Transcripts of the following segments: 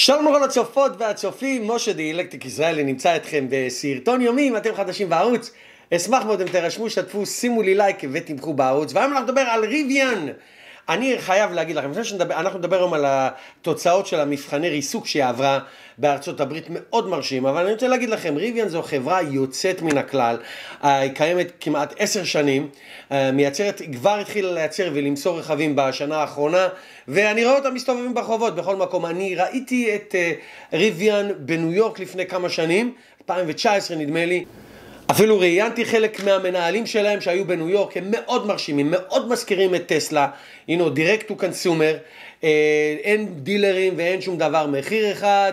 שלום לכל הצופות והצופים, משה דיאלקטיק ישראלי נמצא אתכם בסרטון יומי, אם אתם חדשים בערוץ, אשמח מאוד אם תירשמו, שתפו, שימו לי לייק ותמכו בערוץ, והיום אנחנו נדבר על ריוויאן. אני חייב להגיד לכם, לפני שאנחנו נדבר היום על התוצאות של המבחני ריסוק שעברה בארצות הברית, מאוד מרשים, אבל אני רוצה להגיד לכם, ריוויאן זו חברה יוצאת מן הכלל, היא קיימת כמעט עשר שנים, אה, מייצרת, כבר התחילה לייצר ולמסור רכבים בשנה האחרונה, ואני רואה אותם מסתובבים ברחובות בכל מקום. אני ראיתי את אה, ריוויאן בניו יורק לפני כמה שנים, 2019 נדמה לי. אפילו ראיינתי חלק מהמנהלים שלהם שהיו בניו יורק, הם מאוד מרשימים, מאוד מזכירים את טסלה, הנה הוא דירקט טו consumer, אה, אין דילרים ואין שום דבר, מחיר אחד,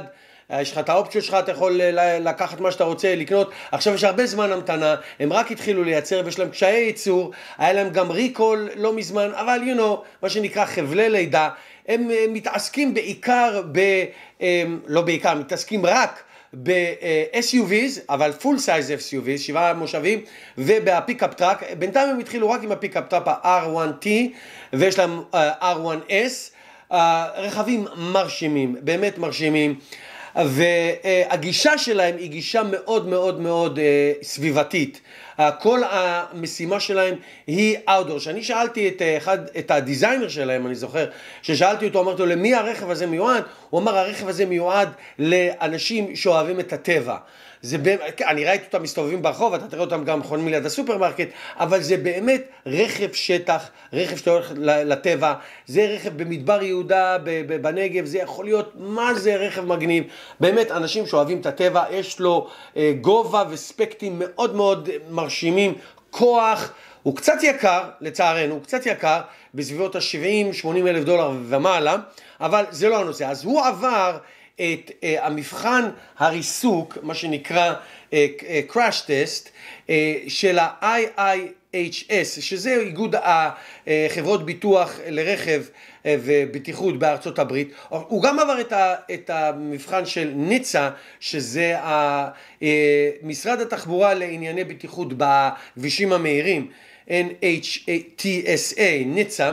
אה, יש לך את האופציות שלך, אתה יכול אה, לקחת מה שאתה רוצה, לקנות. עכשיו יש הרבה זמן המתנה, הם רק התחילו לייצר ויש להם קשיי ייצור, היה להם גם ריקול לא מזמן, אבל you know, מה שנקרא חבלי לידה, הם אה, מתעסקים בעיקר ב... לא בעיקר, מתעסקים רק ב-SUVs, אבל full size SUVs, שבעה מושבים, ובפיקאפ טראק, בינתיים הם התחילו רק עם הפיקאפ טראק ה-R1T, ויש להם R1S, רכבים מרשימים, באמת מרשימים. והגישה שלהם היא גישה מאוד מאוד מאוד אה, סביבתית. כל המשימה שלהם היא outdoor. כשאני שאלתי את, אה, אחד, את הדיזיינר שלהם, אני זוכר, כששאלתי אותו, אמרתי לו, למי הרכב הזה מיועד? הוא אמר, הרכב הזה מיועד לאנשים שאוהבים את הטבע. זה באמת, אני ראיתי אותם מסתובבים ברחוב, אתה תראה אותם גם חונים ליד הסופרמרקט, אבל זה באמת רכב שטח, רכב שאתה הולך לטבע, זה רכב במדבר יהודה, בנגב, זה יכול להיות, מה זה רכב מגניב. באמת אנשים שאוהבים את הטבע, יש לו אה, גובה וספקטים מאוד מאוד אה, מרשימים, כוח, הוא קצת יקר, לצערנו, הוא קצת יקר, בסביבות ה-70-80 אלף דולר ומעלה, אבל זה לא הנושא. אז הוא עבר את uh, המבחן הריסוק, מה שנקרא uh, אה, crash test, uh, של ה iia IHS, שזה איגוד החברות אה, ביטוח לרכב אה, ובטיחות בארצות הברית, הוא גם עבר את, ה, את המבחן של ניצה, שזה ה, אה, משרד התחבורה לענייני בטיחות בכבישים המהירים, NHTSA, ניצה,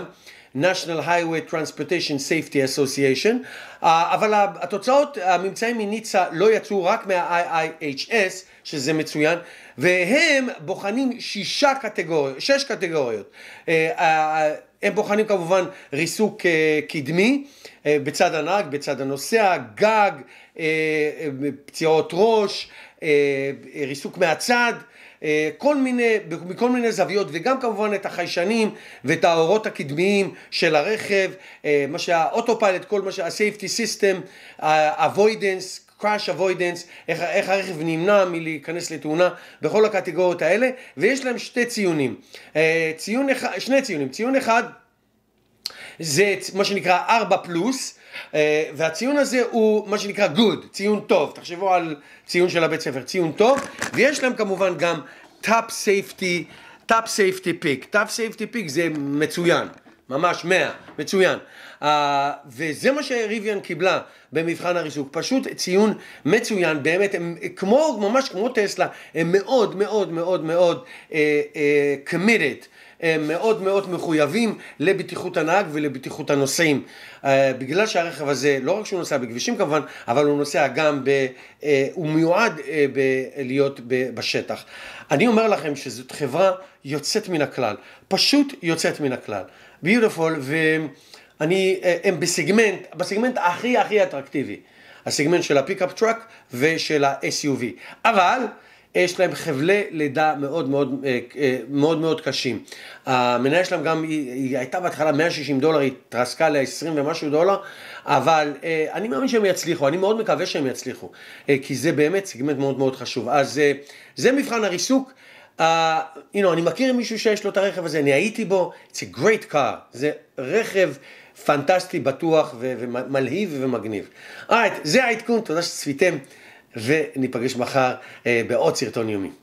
National Highway Transportation Safety Association, אה, אבל התוצאות, הממצאים מניצה לא יצאו רק מה-IIHS, שזה מצוין, והם בוחנים שישה קטגוריות, שש קטגוריות. אה, אה, הם בוחנים כמובן ריסוק קדמי בצד הנהג, בצד הנוסע, גג, פציעות ראש, אה, ריסוק מהצד, אה, כל מיני, מכל מיני זוויות וגם כמובן את החיישנים ואת האורות הקדמיים של הרכב, אה, מה שהאוטופיילוט, כל מה שה-safety system, ה-avoidance, crash avoidance, איך, איך הרכב נמנע מלהיכנס לתאונה בכל הקטגוריות האלה, ויש להם שתי ציונים. ציון אחד, שני ציונים, ציון אחד זה מה שנקרא 4 פלוס, אה, והציון הזה הוא מה שנקרא good, ציון טוב, תחשבו על ציון של הבית ספר, ציון טוב, ויש להם כמובן גם top safety, top safety pick, top safety pick זה מצוין, ממש 100, מצוין. Uh, וזה מה שריביאן קיבלה במבחן הריסוק, פשוט ציון מצוין, באמת, הם כמו, ממש כמו טסלה, הם מאוד מאוד מאוד מאוד uh, uh, committed. מאוד מאוד מחויבים לבטיחות הנהג ולבטיחות הנוסעים. אה, בגלל שהרכב הזה, לא רק שהוא נוסע בכבישים כמובן, אבל הוא נוסע גם, ב, אה, הוא מיועד אה, ב, להיות ב, בשטח. אני אומר לכם שזאת חברה יוצאת מן הכלל, פשוט יוצאת מן הכלל. ביוטיפול, ואני, הם בסגמנט, בסגמנט הכי הכי אטרקטיבי. הסגמנט של הפיקאפ טראק ושל ה-SUV. אבל יש להם חבלי לידה מאוד מאוד, אה, אה, מאוד, מאוד קשים. המניה שלהם גם, היא, היא הייתה בהתחלה 160 דולר, היא התרסקה ל-20 ומשהו דולר, אבל אה, אני מאמין שהם יצליחו, אני מאוד מקווה שהם יצליחו, כי זה באמת סגמנט מאוד מאוד חשוב. אז זה מבחן הריסוק. uh, you know, אני מכיר מישהו שיש לו את הרכב הזה, אני הייתי בו, it's a great car, זה רכב פנטסטי, בטוח ומלהיב ומגניב. אייט, right, זה העדכון, תודה שצפיתם. וניפגש מחר אה, בעוד סרטון יומי.